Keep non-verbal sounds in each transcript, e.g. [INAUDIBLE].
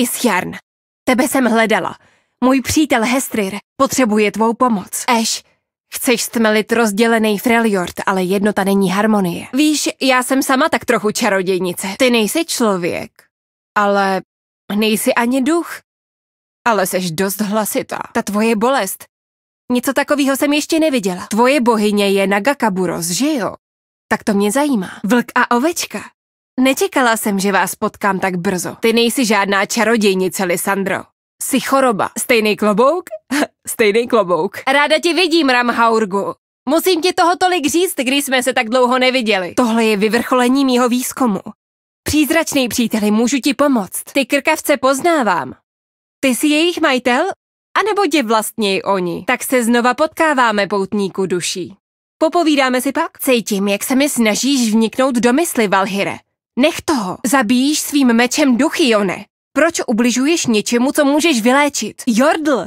Isjarn, tebe jsem hledala. Můj přítel Hestrir potřebuje tvou pomoc. Eš, chceš stmelit rozdělený Freljord, ale jednota není harmonie. Víš, já jsem sama tak trochu čarodějnice. Ty nejsi člověk, ale nejsi ani duch. Ale seš dost hlasitá. Ta tvoje bolest. Něco takového jsem ještě neviděla. Tvoje bohyně je Nagakaburos, že jo? Tak to mě zajímá. Vlk a ovečka. Nečekala jsem, že vás potkám tak brzo. Ty nejsi žádná čarodějnice, Lisandro. Jsi choroba. Stejný klobouk? [LAUGHS] Stejný klobouk. Ráda tě vidím, Ramhaurgu. Musím ti toho tolik říct, když jsme se tak dlouho neviděli. Tohle je vyvrcholení mýho výzkumu. Přízračný příteli, můžu ti pomoct. Ty krkavce poznávám. Ty jsi jejich majitel? A nebo tě vlastněj oni? Tak se znova potkáváme, poutníku duší. Popovídáme si pak? Cítím, jak se mi snažíš vniknout do mysli, Valhire. Nech toho! Zabíjíš svým mečem duchy, Jone! Proč ubližuješ něčemu, co můžeš vyléčit? Jordl!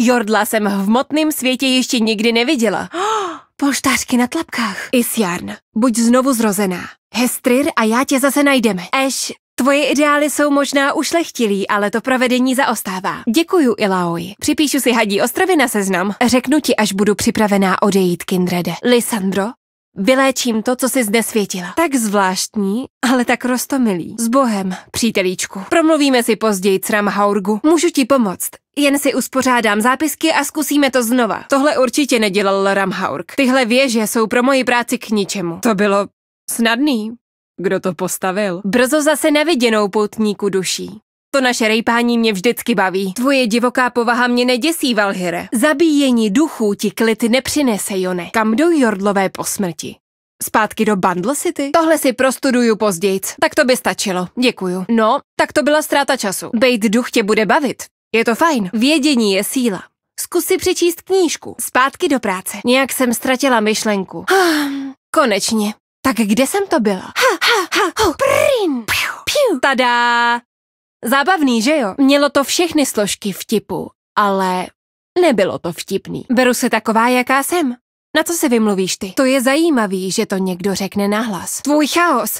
Jordla jsem v motném světě ještě nikdy neviděla. Oh, [GASPS] polštářky na tlapkách. Isjarn, buď znovu zrozená. Hestrir a já tě zase najdeme. Eš, tvoje ideály jsou možná ušlechtilí, ale to provedení zaostává. Děkuju, Ilaoi. Připíšu si hadí ostrovy na seznam. Řeknu ti, až budu připravená odejít, Kindrede. Lisandro, Vyléčím to, co jsi světila. Tak zvláštní, ale tak rostomilý. S Bohem, přítelíčku. Promluvíme si později, Cram Haurgu. Můžu ti pomoct. Jen si uspořádám zápisky a zkusíme to znova. Tohle určitě nedělal Ramhaurg. Tyhle věže jsou pro moji práci k ničemu. To bylo snadný. Kdo to postavil? Brzo zase neviděnou poutníku duší. To naše rejpání mě vždycky baví. Tvoje divoká povaha mě neděsí, Valhire. Zabíjení duchů ti klid nepřinese, Jone. Kam jdou jordlové po smrti? Zpátky do Bundle City? Tohle si prostuduju později. Tak to by stačilo. Děkuju. No, tak to byla ztráta času. Bejt duch tě bude bavit. Je to fajn. Vědění je síla. Zkus si přečíst knížku. Zpátky do práce. Nějak jsem ztratila myšlenku. Hm, konečně. Tak kde jsem to byla? Ha, ha, ha, ho, prin, piu, piu. Tada! Zábavný, že jo? Mělo to všechny složky vtipu, ale nebylo to vtipný. Beru se taková, jaká jsem. Na co se vymluvíš ty? To je zajímavý, že to někdo řekne nahlas. Tvůj chaos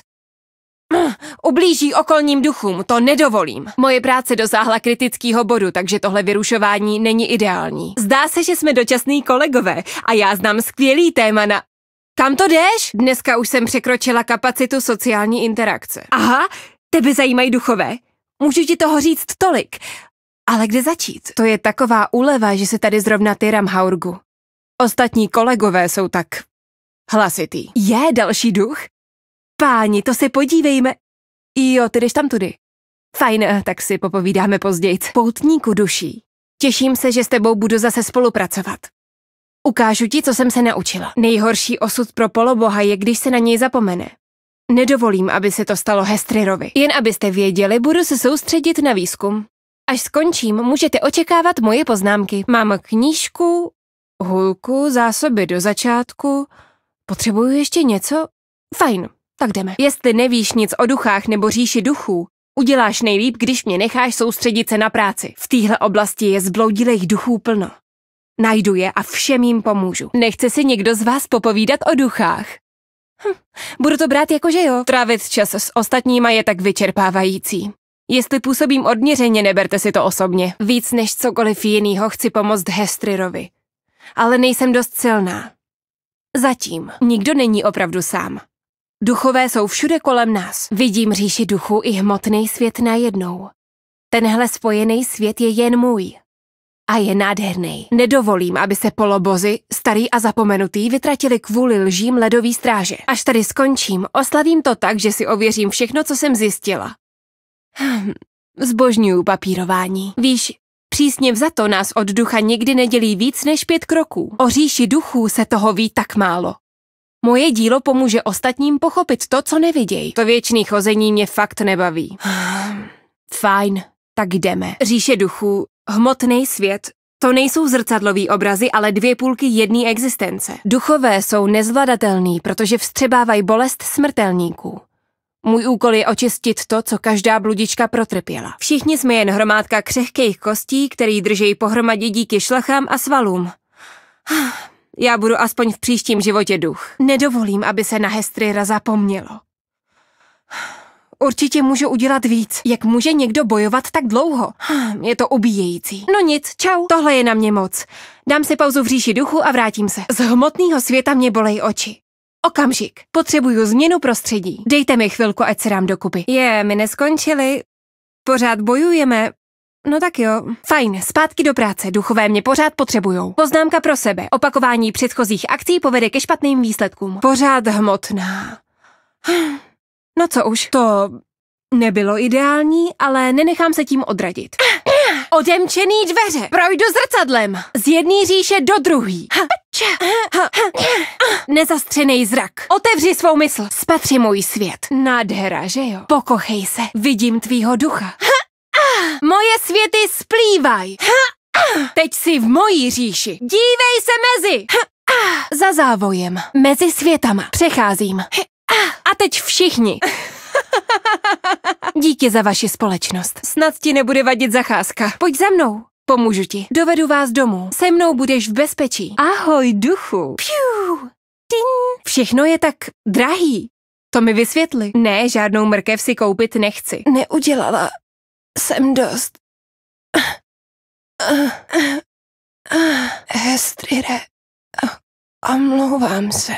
Ublíží okolním duchům, to nedovolím. Moje práce dosáhla kritického bodu, takže tohle vyrušování není ideální. Zdá se, že jsme dočasní kolegové a já znám skvělý téma na... Kam to jdeš? Dneska už jsem překročila kapacitu sociální interakce. Aha, tebe zajímají duchové? Můžu ti toho říct tolik. Ale kde začít? To je taková úleva, že se tady zrovna ty Ramhaurgu. Ostatní kolegové jsou tak hlasitý. Je další duch? Páni, to se podívejme. Jo, ty jdeš tam tudy. Fajn, eh, tak si popovídáme později. Poutníku duší. Těším se, že s tebou budu zase spolupracovat. Ukážu ti, co jsem se naučila. Nejhorší osud pro poloboha je, když se na něj zapomene. Nedovolím, aby se to stalo Hestrirovi. Jen abyste věděli, budu se soustředit na výzkum. Až skončím, můžete očekávat moje poznámky. Mám knížku, hulku, zásoby do začátku. Potřebuju ještě něco? Fajn, tak jdeme. Jestli nevíš nic o duchách nebo říši duchů, uděláš nejlíp, když mě necháš soustředit se na práci. V téhle oblasti je zbloudilých duchů plno. Najdu je a všem jim pomůžu. Nechce si někdo z vás popovídat o duchách? Hm, budu to brát jako že jo. Trávit čas s ostatníma je tak vyčerpávající. Jestli působím odměřeně, neberte si to osobně. Víc než cokoliv jinýho chci pomoct Hestrirovi. Ale nejsem dost silná. Zatím. Nikdo není opravdu sám. Duchové jsou všude kolem nás. Vidím říši duchu i hmotný svět najednou. Tenhle spojený svět je jen můj a je nádherný. Nedovolím, aby se polobozy, starý a zapomenutý, vytratili kvůli lžím ledový stráže. Až tady skončím, oslavím to tak, že si ověřím všechno, co jsem zjistila. Hm, zbožňuju papírování. Víš, Přísně vzato nás od ducha nikdy nedělí víc než pět kroků. O říši duchů se toho ví tak málo. Moje dílo pomůže ostatním pochopit to, co nevidějí. To věčný chození mě fakt nebaví. Hm, fajn tak jdeme. Říše duchů, hmotný svět, to nejsou zrcadlový obrazy, ale dvě půlky jedné existence. Duchové jsou nezvladatelný, protože vstřebávají bolest smrtelníků. Můj úkol je očistit to, co každá bludička protrpěla. Všichni jsme jen hromádka křehkých kostí, který držejí pohromadě díky šlachám a svalům. [SIGHS] Já budu aspoň v příštím životě duch. Nedovolím, aby se na Hestryra zapomnělo. [SIGHS] určitě můžu udělat víc. Jak může někdo bojovat tak dlouho? Hm, je to ubíjející. No nic, čau. Tohle je na mě moc. Dám si pauzu v říši duchu a vrátím se. Z hmotného světa mě bolej oči. Okamžik. Potřebuju změnu prostředí. Dejte mi chvilku, ať se dám dokupy. Je, my neskončili. Pořád bojujeme. No tak jo. Fajn, zpátky do práce, duchové mě pořád potřebujou. Poznámka pro sebe, opakování předchozích akcí povede ke špatným výsledkům. Pořád hmotná. Hm. No co už? To nebylo ideální, ale nenechám se tím odradit. [COUGHS] Odemčený dveře. Projdu zrcadlem. Z jedné říše do druhý. Nezastřený zrak. Otevři svou mysl. Spatři můj svět. Nádhera, že jo? Pokochej se. Vidím tvýho ducha. Moje světy splývaj. Teď si v mojí říši. Dívej se mezi. Za závojem. Mezi světama. Přecházím. A teď všichni. Díky za vaši společnost. Snad ti nebude vadit zacházka. Pojď za mnou. Pomůžu ti. Dovedu vás domů. Se mnou budeš v bezpečí. Ahoj, duchu. Piu. Ting. Všechno je tak drahý. To mi vysvětli. Ne, žádnou mrkev si koupit nechci. Neudělala jsem dost. Hestrire, omlouvám se.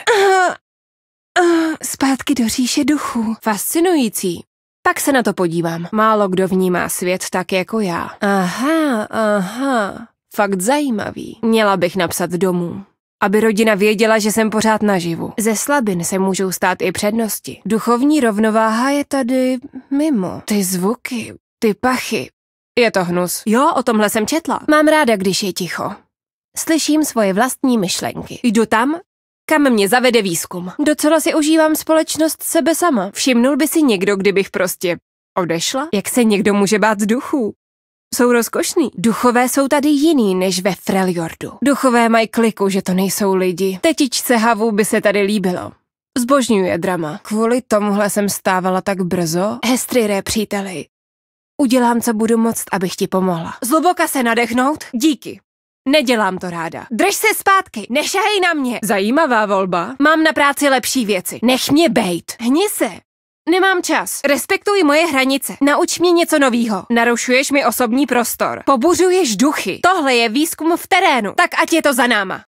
Uh, zpátky do říše duchů. Fascinující. Pak se na to podívám. Málo kdo vnímá svět tak jako já. Aha, aha. Fakt zajímavý. Měla bych napsat domů. Aby rodina věděla, že jsem pořád naživu. Ze slabin se můžou stát i přednosti. Duchovní rovnováha je tady mimo. Ty zvuky, ty pachy. Je to hnus. Jo, o tomhle jsem četla. Mám ráda, když je ticho. Slyším svoje vlastní myšlenky. Jdu tam, kam mě zavede výzkum? Docela si užívám společnost sebe sama. Všimnul by si někdo, kdybych prostě odešla? Jak se někdo může bát duchů? Jsou rozkošný. Duchové jsou tady jiný než ve Freljordu. Duchové mají kliku, že to nejsou lidi. Tetičce Havu by se tady líbilo. Zbožňuje drama. Kvůli tomuhle jsem stávala tak brzo. Hestryré, příteli. Udělám, co budu moct, abych ti pomohla. Zluboka se nadechnout? Díky. Nedělám to ráda. Drž se zpátky, nešahej na mě. Zajímavá volba. Mám na práci lepší věci. Nech mě bejt. Hni se. Nemám čas. Respektuj moje hranice. Nauč mě něco novýho. Narušuješ mi osobní prostor. Pobuřuješ duchy. Tohle je výzkum v terénu. Tak ať je to za náma.